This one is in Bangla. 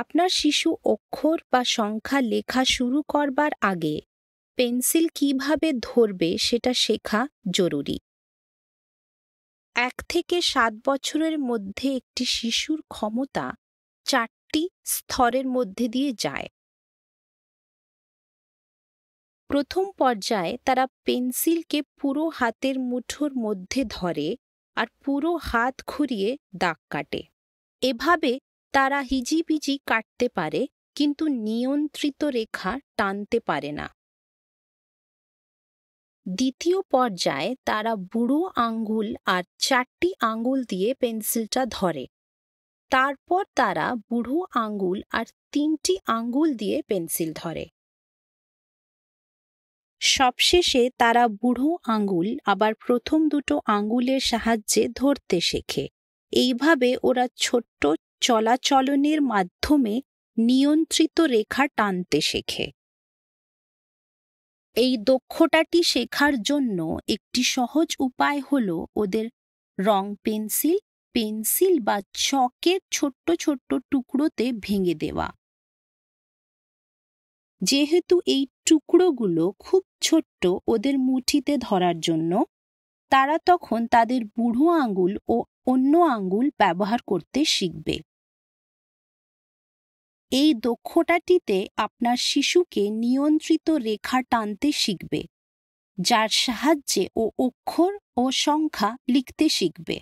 আপনার শিশু অক্ষর বা সংখ্যা লেখা শুরু করবার আগে পেন্সিল কিভাবে ধরবে সেটা শেখা জরুরি এক থেকে সাত বছরের মধ্যে একটি শিশুর ক্ষমতা চারটি স্তরের মধ্যে দিয়ে যায় প্রথম পর্যায়ে তারা পেন্সিলকে পুরো হাতের মুঠোর মধ্যে ধরে আর পুরো হাত ঘুরিয়ে দাগ কাটে এভাবে তারা হিজিবিজি কাটতে পারে কিন্তু নিয়ন্ত্রিত রেখা টানতে পারে না দ্বিতীয় পর্যায়ে তারা বুড়ো আঙ্গুল আর চারটি আঙ্গুল দিয়ে পেন্সিলটা ধরে তারপর তারা বুড়ো আঙ্গুল আর তিনটি আঙ্গুল দিয়ে পেন্সিল ধরে সবশেষে তারা বুড়ো আঙ্গুল আবার প্রথম দুটো আঙ্গুলের সাহায্যে ধরতে শেখে এইভাবে ওরা ছোট্ট চলাচলনের মাধ্যমে নিয়ন্ত্রিত রেখা টানতে শেখে এই দক্ষতাটি শেখার জন্য একটি সহজ উপায় হল ওদের রং পেন্সিল পেন্সিল বা চকের ছোট্ট ছোট্ট টুকরোতে ভেঙে দেওয়া যেহেতু এই টুকরোগুলো খুব ছোট্ট ওদের মুঠিতে ধরার জন্য তারা তখন তাদের বুড়ো আঙুল ও অন্য আঙ্গুল ব্যবহার করতে শিখবে এই দক্ষতাটিতে আপনার শিশুকে নিয়ন্ত্রিত রেখা টানতে শিখবে যার সাহায্যে ও অক্ষর ও সংখ্যা লিখতে শিখবে